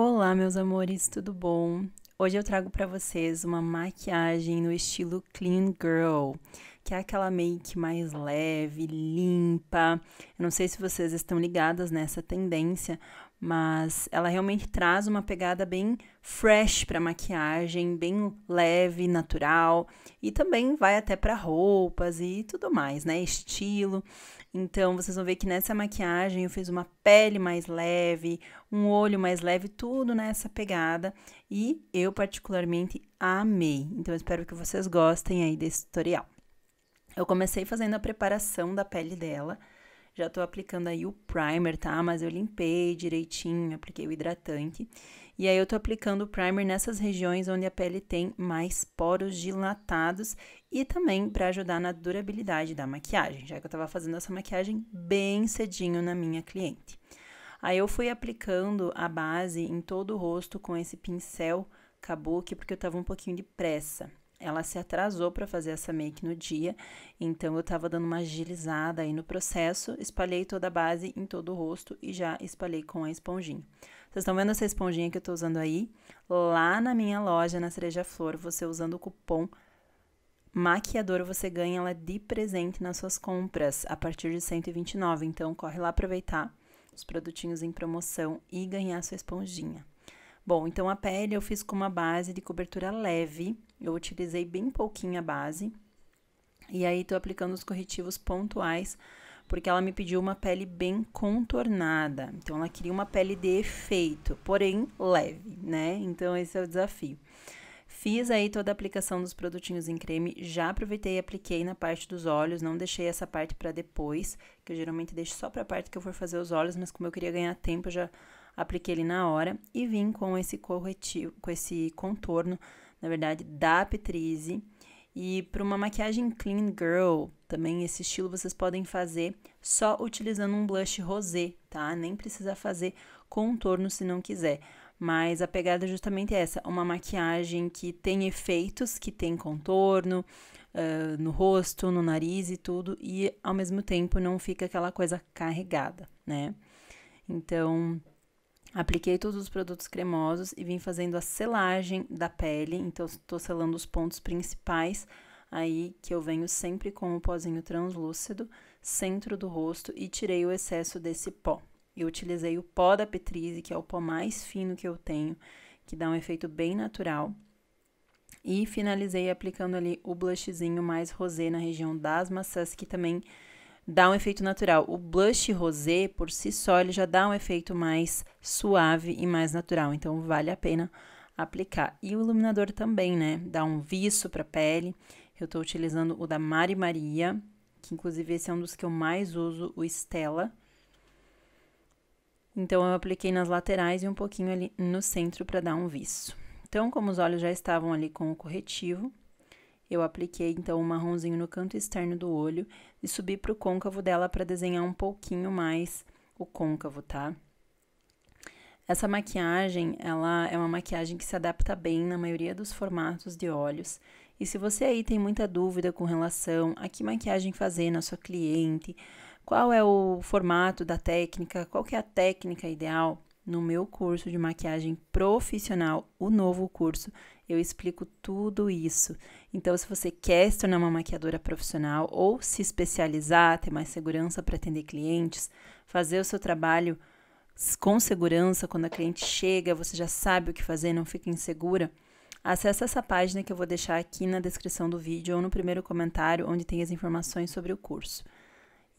Olá, meus amores, tudo bom? Hoje eu trago para vocês uma maquiagem no estilo Clean Girl, que é aquela make mais leve, limpa. Eu não sei se vocês estão ligadas nessa tendência, mas ela realmente traz uma pegada bem fresh para maquiagem, bem leve, natural e também vai até para roupas e tudo mais, né? Estilo. Então vocês vão ver que nessa maquiagem eu fiz uma pele mais leve, um olho mais leve, tudo nessa pegada e eu particularmente amei. Então eu espero que vocês gostem aí desse tutorial. Eu comecei fazendo a preparação da pele dela. Já tô aplicando aí o primer, tá? Mas eu limpei direitinho, apliquei o hidratante. E aí eu tô aplicando o primer nessas regiões onde a pele tem mais poros dilatados e também para ajudar na durabilidade da maquiagem, já que eu tava fazendo essa maquiagem bem cedinho na minha cliente. Aí eu fui aplicando a base em todo o rosto com esse pincel Kabuki, porque eu tava um pouquinho de pressa ela se atrasou para fazer essa make no dia, então eu estava dando uma agilizada aí no processo, espalhei toda a base em todo o rosto e já espalhei com a esponjinha. Vocês estão vendo essa esponjinha que eu estou usando aí? Lá na minha loja, na Cereja Flor, você usando o cupom maquiador você ganha ela de presente nas suas compras a partir de 129, então corre lá aproveitar os produtinhos em promoção e ganhar sua esponjinha. Bom, então a pele eu fiz com uma base de cobertura leve, eu utilizei bem pouquinha base. E aí, tô aplicando os corretivos pontuais, porque ela me pediu uma pele bem contornada. Então, ela queria uma pele de efeito, porém leve, né? Então, esse é o desafio. Fiz aí toda a aplicação dos produtinhos em creme, já aproveitei e apliquei na parte dos olhos, não deixei essa parte para depois, que eu geralmente deixo só para a parte que eu for fazer os olhos, mas como eu queria ganhar tempo, eu já apliquei ele na hora e vim com esse corretivo, com esse contorno na verdade, da petrize E para uma maquiagem clean girl, também esse estilo vocês podem fazer só utilizando um blush rosé, tá? Nem precisa fazer contorno se não quiser. Mas a pegada é justamente essa, uma maquiagem que tem efeitos, que tem contorno uh, no rosto, no nariz e tudo, e ao mesmo tempo não fica aquela coisa carregada, né? Então, Apliquei todos os produtos cremosos e vim fazendo a selagem da pele, então estou selando os pontos principais aí que eu venho sempre com o pozinho translúcido, centro do rosto e tirei o excesso desse pó. Eu utilizei o pó da Petrize, que é o pó mais fino que eu tenho, que dá um efeito bem natural. E finalizei aplicando ali o blushzinho mais rosé na região das maçãs, que também dá um efeito natural. O blush rosé, por si só, ele já dá um efeito mais suave e mais natural. Então, vale a pena aplicar. E o iluminador também, né? Dá um viço para a pele. Eu estou utilizando o da Mari Maria, que inclusive esse é um dos que eu mais uso, o Stella. Então, eu apliquei nas laterais e um pouquinho ali no centro para dar um viço. Então, como os olhos já estavam ali com o corretivo, eu apliquei então o um marronzinho no canto externo do olho e subi para o côncavo dela para desenhar um pouquinho mais o côncavo, tá? Essa maquiagem, ela é uma maquiagem que se adapta bem na maioria dos formatos de olhos. E se você aí tem muita dúvida com relação a que maquiagem fazer na sua cliente, qual é o formato da técnica, qual que é a técnica ideal, no meu curso de maquiagem profissional, o novo curso, eu explico tudo isso. Então, se você quer se tornar uma maquiadora profissional ou se especializar, ter mais segurança para atender clientes, fazer o seu trabalho com segurança quando a cliente chega, você já sabe o que fazer, não fica insegura. Acesse essa página que eu vou deixar aqui na descrição do vídeo ou no primeiro comentário, onde tem as informações sobre o curso.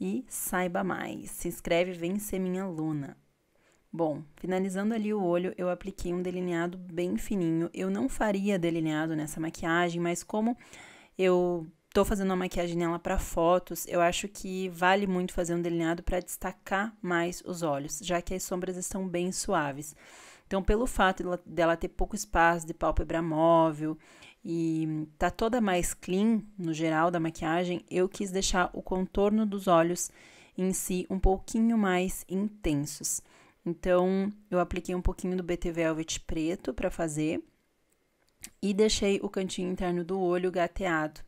E saiba mais. Se inscreve, vem ser minha aluna. Bom, finalizando ali o olho, eu apliquei um delineado bem fininho. Eu não faria delineado nessa maquiagem, mas como eu tô fazendo uma maquiagem nela para fotos, eu acho que vale muito fazer um delineado para destacar mais os olhos, já que as sombras estão bem suaves. Então, pelo fato dela ter pouco espaço de pálpebra móvel e tá toda mais clean no geral da maquiagem, eu quis deixar o contorno dos olhos em si um pouquinho mais intensos. Então, eu apliquei um pouquinho do BT Velvet preto para fazer e deixei o cantinho interno do olho gateado,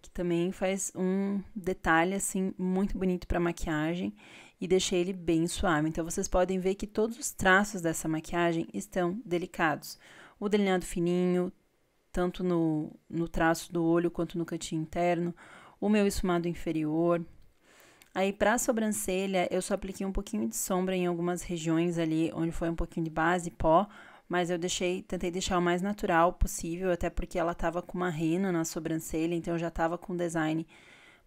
que também faz um detalhe assim muito bonito para maquiagem e deixei ele bem suave. Então vocês podem ver que todos os traços dessa maquiagem estão delicados. O delineado fininho, tanto no, no traço do olho quanto no cantinho interno, o meu esfumado inferior, Aí para a sobrancelha, eu só apliquei um pouquinho de sombra em algumas regiões ali, onde foi um pouquinho de base, pó, mas eu deixei, tentei deixar o mais natural possível, até porque ela tava com uma rena na sobrancelha, então já tava com um design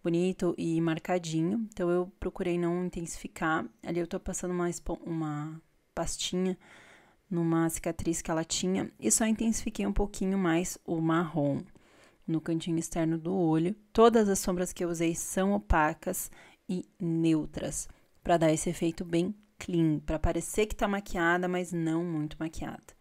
bonito e marcadinho. Então eu procurei não intensificar. Ali eu tô passando uma, uma pastinha numa cicatriz que ela tinha e só intensifiquei um pouquinho mais o marrom no cantinho externo do olho. Todas as sombras que eu usei são opacas e neutras, para dar esse efeito bem clean, para parecer que está maquiada, mas não muito maquiada.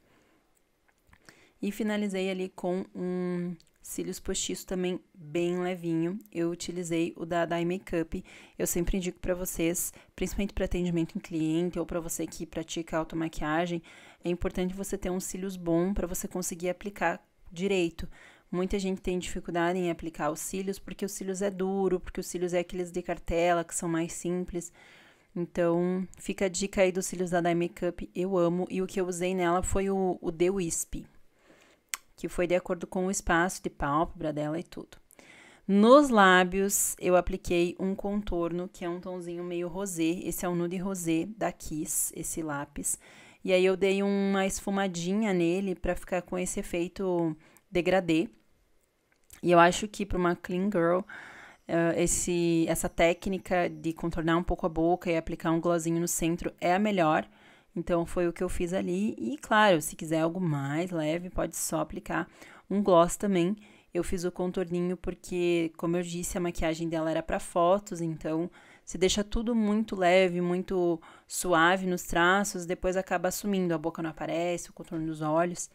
E finalizei ali com um cílios postiço também bem levinho. Eu utilizei o da Dye Makeup. Eu sempre indico para vocês, principalmente para atendimento em cliente ou para você que pratica automaquiagem, é importante você ter um cílios bom para você conseguir aplicar direito, Muita gente tem dificuldade em aplicar os cílios porque os cílios é duro, porque os cílios é aqueles de cartela que são mais simples. Então, fica a dica aí dos cílios da Dye Makeup, eu amo. E o que eu usei nela foi o, o The Wisp, que foi de acordo com o espaço de pálpebra dela e tudo. Nos lábios, eu apliquei um contorno, que é um tonzinho meio rosé. Esse é o nude rosé da Kiss, esse lápis. E aí, eu dei uma esfumadinha nele para ficar com esse efeito degradê. E eu acho que para uma clean girl, uh, esse, essa técnica de contornar um pouco a boca e aplicar um glossinho no centro é a melhor. Então foi o que eu fiz ali. E claro, se quiser algo mais leve, pode só aplicar um gloss também. Eu fiz o contorninho porque, como eu disse, a maquiagem dela era para fotos, então se deixa tudo muito leve, muito suave nos traços, depois acaba sumindo a boca não aparece, o contorno dos olhos.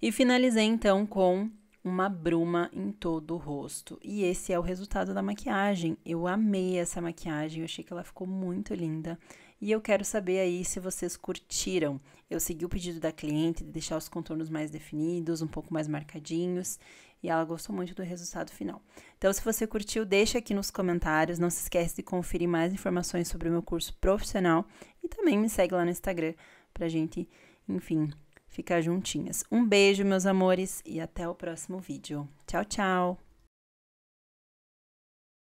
E finalizei então com uma bruma em todo o rosto. E esse é o resultado da maquiagem. Eu amei essa maquiagem, eu achei que ela ficou muito linda. E eu quero saber aí se vocês curtiram. Eu segui o pedido da cliente de deixar os contornos mais definidos, um pouco mais marcadinhos, e ela gostou muito do resultado final. Então, se você curtiu, deixa aqui nos comentários. Não se esquece de conferir mais informações sobre o meu curso profissional e também me segue lá no Instagram pra gente, enfim, ficar juntinhas. Um beijo, meus amores, e até o próximo vídeo. Tchau, tchau!